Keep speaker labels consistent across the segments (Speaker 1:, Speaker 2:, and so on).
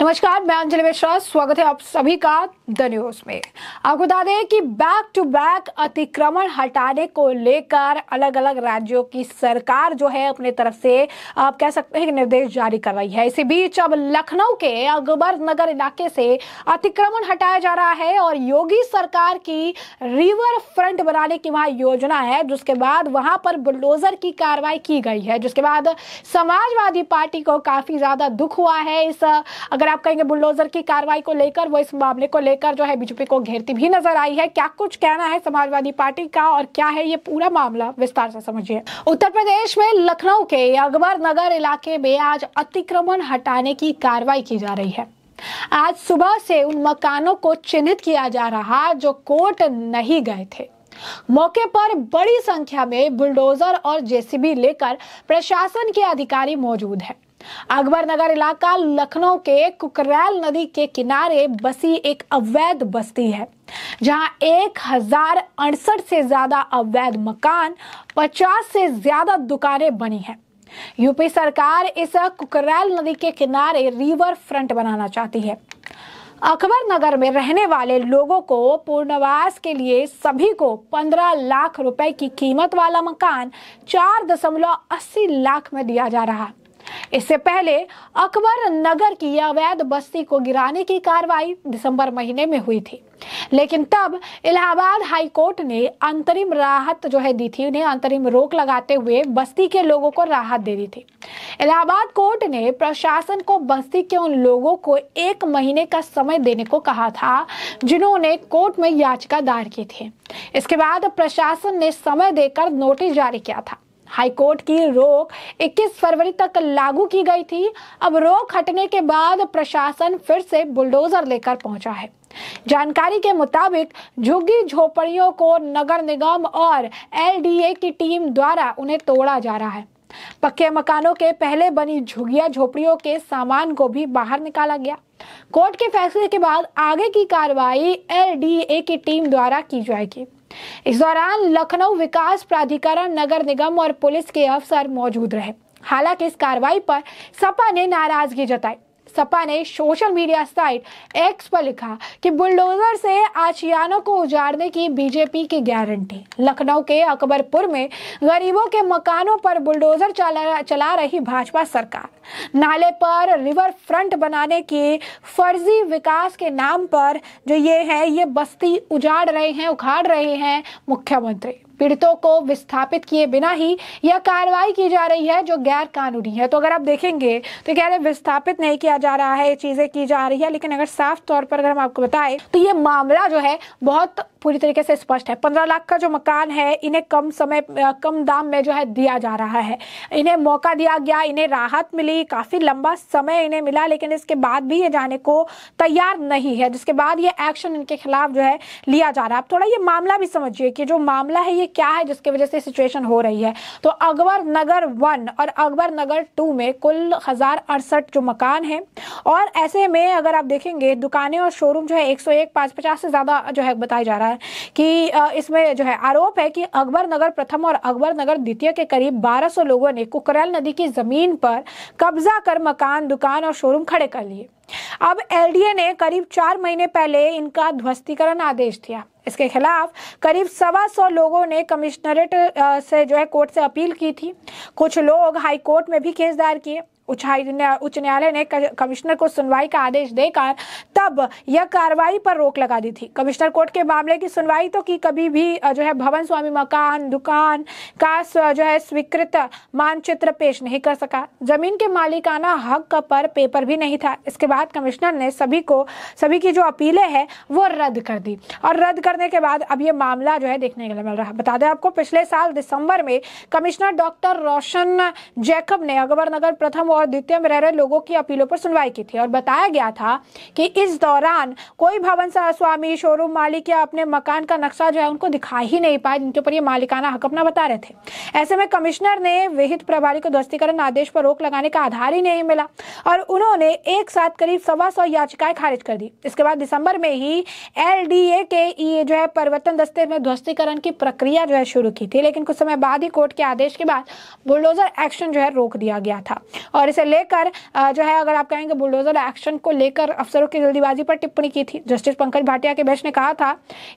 Speaker 1: नमस्कार मैं अंजलि मिश्रा स्वागत है आप सभी का द न्यूज में आपको बता दें कि बैक टू बैक अतिक्रमण हटाने को लेकर अलग अलग राज्यों की सरकार जो है अपने तरफ से आप कह सकते हैं कि निर्देश जारी कर रही है इसी बीच अब लखनऊ के अकबर नगर इलाके से अतिक्रमण हटाया जा रहा है और योगी सरकार की रिवर फ्रंट बनाने की वहां योजना है जिसके बाद वहां पर बुलडोजर की कार्रवाई की गई है जिसके बाद समाजवादी पार्टी को काफी ज्यादा दुख हुआ है इस अगर अगर आप कहेंगे बुलडोजर की कार्रवाई को लेकर वो इस मामले को लेकर जो है बीजेपी को घेरती भी नजर आई है क्या कुछ कहना है समाजवादी पार्टी का और क्या है ये पूरा मामला विस्तार से समझिए उत्तर प्रदेश में लखनऊ के अकबर नगर इलाके में आज अतिक्रमण हटाने की कार्रवाई की जा रही है आज सुबह से उन मकानों को चिन्हित किया जा रहा जो कोर्ट नहीं गए थे मौके पर बड़ी संख्या में बुलडोजर और जेसीबी लेकर प्रशासन के अधिकारी मौजूद हैं अकबर नगर इलाका लखनऊ के कुकरैल नदी के किनारे बसी एक अवैध बस्ती है जहां एक हजार अड़सठ से ज्यादा अवैध मकान 50 से ज्यादा दुकानें बनी है यूपी सरकार इस कुकरैल नदी के किनारे रिवर फ्रंट बनाना चाहती है अकबर नगर में रहने वाले लोगों को पूर्णवास के लिए सभी को 15 लाख रुपए की कीमत वाला मकान अस्सी लाख में दिया जा रहा है इससे पहले अकबर नगर की अवैध बस्ती को गिराने की कार्रवाई दिसंबर महीने में हुई थी लेकिन तब इलाहाबाद हाई कोर्ट ने अंतरिम राहत जो है दी थी उन्हें अंतरिम रोक लगाते हुए बस्ती के लोगों को राहत दे दी थी इलाहाबाद कोर्ट ने प्रशासन को बस्ती के उन लोगों को एक महीने का समय देने को कहा था जिन्होंने कोर्ट में याचिका दायर की थी इसके बाद प्रशासन ने समय देकर नोटिस जारी किया था कोर्ट की रोक 21 फरवरी तक लागू की गई थी अब रोक हटने के बाद प्रशासन फिर से बुलडोजर लेकर पहुंचा है जानकारी के मुताबिक झुग्गी झोपड़ियों को नगर निगम और एलडीए की टीम द्वारा उन्हें तोड़ा जा रहा है पक्के मकानों के पहले बनी झुगिया झोपड़ियों के सामान को भी बाहर निकाला गया कोर्ट के फैसले के बाद आगे की कार्रवाई एलडीए की टीम द्वारा की जाएगी इस दौरान लखनऊ विकास प्राधिकरण नगर निगम और पुलिस के अफसर मौजूद रहे हालांकि इस कार्रवाई पर सपा ने नाराजगी जताई सपा ने सोशल मीडिया साइट एक्स पर लिखा कि बुलडोजर से आशियानों को उजाड़ने की बीजेपी की गारंटी लखनऊ के अकबरपुर में गरीबों के मकानों पर बुलडोजर चला चला रही भाजपा सरकार नाले पर रिवर फ्रंट बनाने के फर्जी विकास के नाम पर जो ये है ये बस्ती उजाड़ रहे हैं उखाड़ रहे हैं मुख्यमंत्री पीड़ितों को विस्थापित किए बिना ही यह कार्रवाई की जा रही है जो गैर कानूनी है तो अगर आप देखेंगे तो कह रहे विस्थापित नहीं किया जा रहा है ये चीजें की जा रही है लेकिन अगर साफ तौर पर अगर हम आपको बताएं तो ये मामला जो है बहुत पूरी तरीके से स्पष्ट है पंद्रह लाख का जो मकान है इन्हें कम समय कम दाम में जो है दिया जा रहा है इन्हें मौका दिया गया इन्हें राहत मिली काफी लंबा समय इन्हें मिला लेकिन इसके बाद भी ये जाने को तैयार नहीं है जिसके बाद ये एक्शन इनके खिलाफ जो है लिया जा रहा है आप थोड़ा ये मामला भी समझिए कि जो मामला है ये कि क्या है जिसकी वजह से सिचुएशन हो रही है तो अकबर नगर वन और अकबर नगर टू में कुल हज़ार अड़सठ जो मकान हैं और ऐसे में अगर आप देखेंगे दुकानें और शोरूम जो है एक सौ एक पचास से ज़्यादा जो है बताया जा रहा है कि इसमें जो है आरोप है कि अकबर नगर प्रथम और अकबर नगर द्वितीय के करीब बारह सौ लोगों ने कुकरैल नदी की ज़मीन पर कब्जा कर मकान दुकान और शोरूम खड़े कर लिए अब एलडीए ने करीब चार महीने पहले इनका ध्वस्तीकरण आदेश दिया इसके खिलाफ करीब सवा सौ लोगों ने कमिश्नरेट से जो है कोर्ट से अपील की थी कुछ लोग हाई कोर्ट में भी केस दायर किए उच्च न्यायालय ने कमिश्नर को सुनवाई का आदेश देकर तब यह कार्रवाई पर रोक लगा दी थी कमिश्नर कोर्ट के मामले की सुनवाई तो की कभी भी जो है भवन स्वामी मकान दुकान का जो है स्वीकृत मानचित्र पेश नहीं कर सका जमीन के मालिकाना हक पर पेपर भी नहीं था इसके बाद कमिश्नर ने सभी को सभी की जो अपीलें हैं वो रद्द कर दी और रद्द करने के बाद अब ये मामला जो है देखने के लिए मिल रहा बता दें आपको पिछले साल दिसंबर में कमिश्नर डॉक्टर रोशन जैकब ने अकबर नगर प्रथम और आदित्य मेहरा लोगों की अपीलों पर सुनवाई की थी और बताया गया था कि इस दौरान कोई भवन स्वामी शोरूम मालिक या अपने मकान का नक्शा जो है उनको दिखा ही नहीं पाए जिनके ऊपर ये मालिकाना हक अपना बता रहे थे ऐसे में कमिश्नर ने विहित प्रभारी को ध्वस्तीकरण आदेश पर रोक लगाने का आधार ही नहीं मिला और उन्होंने एक साथ करीब सवा सौ याचिकाएं खारिज कर दी इसके बाद दिसंबर में ही एल के ये जो है परिवर्तन दस्ते में ध्वस्तीकरण की प्रक्रिया जो है शुरू की थी लेकिन कुछ समय बाद ही कोर्ट के आदेश के बाद बुलडोजर एक्शन जो है रोक दिया गया था और और इसे लेकर जो है अगर आप कहेंगे बुलडोजर एक्शन को लेकर अफसरों की जल्दीबाजी पर टिप्पणी की थी जस्टिस पंकज भाटिया के बेंच ने कहा था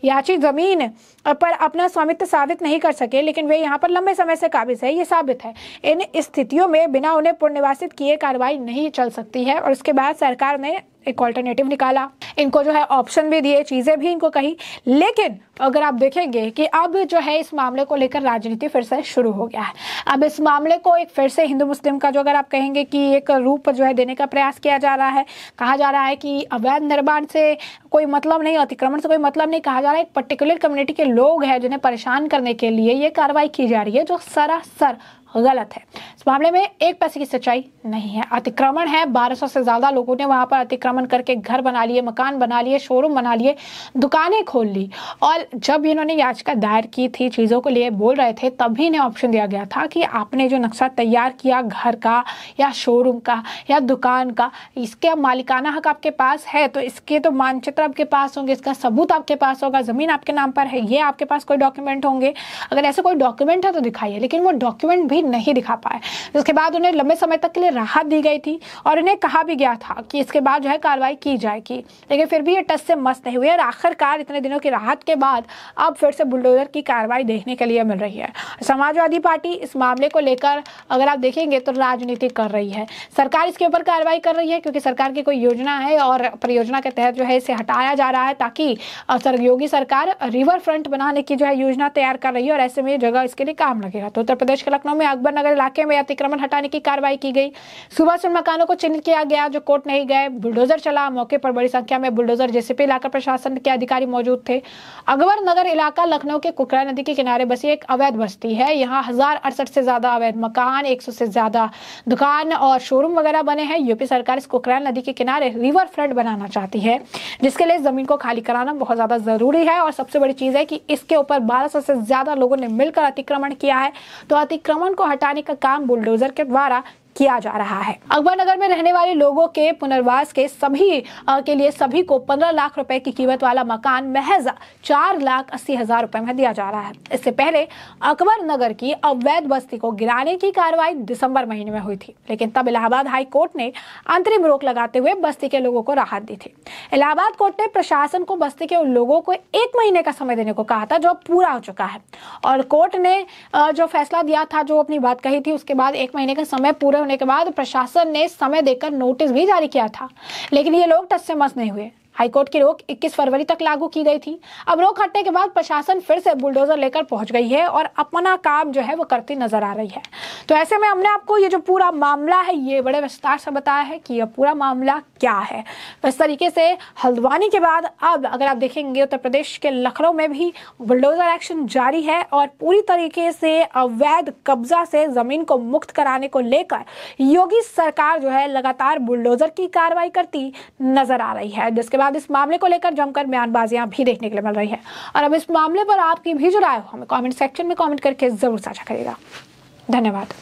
Speaker 1: याची जमीन पर अपना स्वामित्व साबित नहीं कर सके लेकिन वे यहाँ पर लंबे समय से काबिज है ये साबित है इन स्थितियों में बिना उन्हें पुनर्निवासित किए कार्रवाई नहीं चल सकती है और उसके बाद सरकार ने एक ऑल्टरनेटिव निकाला इनको जो है ऑप्शन भी दिए चीज़ें भी इनको कही लेकिन अगर आप देखेंगे कि अब जो है इस मामले को लेकर राजनीति फिर से शुरू हो गया है अब इस मामले को एक फिर से हिंदू मुस्लिम का जो अगर आप कहेंगे कि एक रूप जो है देने का प्रयास किया जा रहा है कहा जा रहा है कि अवैध निर्माण से कोई मतलब नहीं अतिक्रमण से कोई मतलब नहीं कहा जा रहा है एक पर्टिकुलर कम्युनिटी के लोग हैं जिन्हें परेशान करने के लिए ये कार्रवाई की जा रही है जो सरासर गलत है इस मामले में एक पैसे की सच्चाई नहीं है अतिक्रमण है 1200 से ज़्यादा लोगों ने वहां पर अतिक्रमण करके घर बना लिए मकान बना लिए शोरूम बना लिए दुकानें खोल ली और जब इन्होंने याचिका दायर की थी चीज़ों को लिए बोल रहे थे तभी इन्हें ऑप्शन दिया गया था कि आपने जो नक्शा तैयार किया घर का या शोरूम का या दुकान का इसके अब मालिकाना हक आपके पास है तो इसके तो मानचित्र आपके पास होंगे इसका सबूत आपके पास होगा ज़मीन आपके नाम पर है ये आपके पास कोई डॉक्यूमेंट होंगे अगर ऐसे कोई डॉक्यूमेंट है तो दिखाइए लेकिन वो डॉक्यूमेंट भी भी नहीं दिखा पाए जिसके बाद उन्हें लंबे समय तक के लिए राहत दी गई थी और इन्हें कहा भी गया था कि इसके बाद जो है कार्रवाई की जाएगी लेकिन फिर भी ये टस से मस्त नहीं हुई और आखिरकार इतने दिनों की राहत के बाद अब फिर से बुलडोजर की कार्रवाई देखने के लिए मिल रही है समाजवादी पार्टी इस मामले को लेकर अगर आप देखेंगे तो राजनीति कर रही है सरकार इसके ऊपर कार्रवाई कर रही है क्योंकि सरकार की कोई योजना है और परियोजना के तहत जो है इसे हटाया जा रहा है ताकि योगी सरकार रिवर फ्रंट बनाने की जो है योजना तैयार कर रही है और ऐसे में जगह इसके लिए काम लगेगा तो उत्तर प्रदेश के लखनऊ में अकबर नगर इलाके में अतिक्रमण हटाने की कार्रवाई की गई सुबह से मकानों को चिन्हित किया गया जो कोर्ट नहीं गए बुलडोजर चला मौके पर बड़ी संख्या में बुलडोजर जेसीपी इलाका प्रशासन के अधिकारी मौजूद थे अकबर नगर इलाका लखनऊ के कुकरा नदी के किनारे बसी एक अवैध बस्ती है यहाँ हजार अड़सठ से ज्यादा अवैध मकान एक से ज्यादा दुकान और शोरूम वगैरह बने हैं यूपी सरकार इस कुकरा नदी के किनारे रिवर फ्रंट बनाना चाहती है जिसके लिए जमीन को खाली कराना बहुत ज्यादा जरूरी है और सबसे बड़ी चीज है कि इसके ऊपर 1200 से ज्यादा लोगों ने मिलकर अतिक्रमण किया है तो अतिक्रमण को हटाने का काम बुलडोजर के द्वारा किया जा रहा है अकबर नगर में रहने वाले लोगों के पुनर्वास के सभी के लिए सभी को पंद्रह लाख रुपए की कीमत वाला मकान महज चार लाख अस्सी हजार रुपए में दिया जा रहा है इससे पहले नगर की अवैध बस्ती को गिराने की कार्रवाई दिसंबर महीने में हुई थी लेकिन तब इलाहाबाद हाई कोर्ट ने अंतरिम रोक लगाते हुए बस्ती के लोगों को राहत दी थी इलाहाबाद कोर्ट ने प्रशासन को बस्ती के उन लोगों को एक महीने का समय देने को कहा था जो पूरा हो चुका है और कोर्ट ने जो फैसला दिया था जो अपनी बात कही थी उसके बाद एक महीने का समय पूरे होने के बाद प्रशासन ने समय देकर नोटिस भी जारी किया था लेकिन ये लोग टस से मस नहीं हुए हाईकोर्ट की रोक 21 फरवरी तक लागू की गई थी अब रोक हटने के बाद प्रशासन फिर से बुलडोजर लेकर पहुंच गई है और अपना काम जो है वो करती नजर आ रही है तो ऐसे में हमने आपको ये जो पूरा मामला है ये बड़े विस्तार से बताया है कि यह पूरा मामला क्या है तो इस तरीके से हल्द्वानी के बाद अब अगर आप देखेंगे उत्तर प्रदेश के लखनऊ में भी बुलडोजर एक्शन जारी है और पूरी तरीके से अवैध कब्जा से जमीन को मुक्त कराने को लेकर योगी सरकार जो है लगातार बुलडोजर की कार्रवाई करती नजर आ रही है जिसके बाद इस मामले को लेकर जमकर बयानबाजियां भी देखने के लिए मिल रही है और अब इस मामले पर आपकी भी जो राय हो हमें कॉमेंट सेक्शन में कॉमेंट करके जरूर साझा करेगा धन्यवाद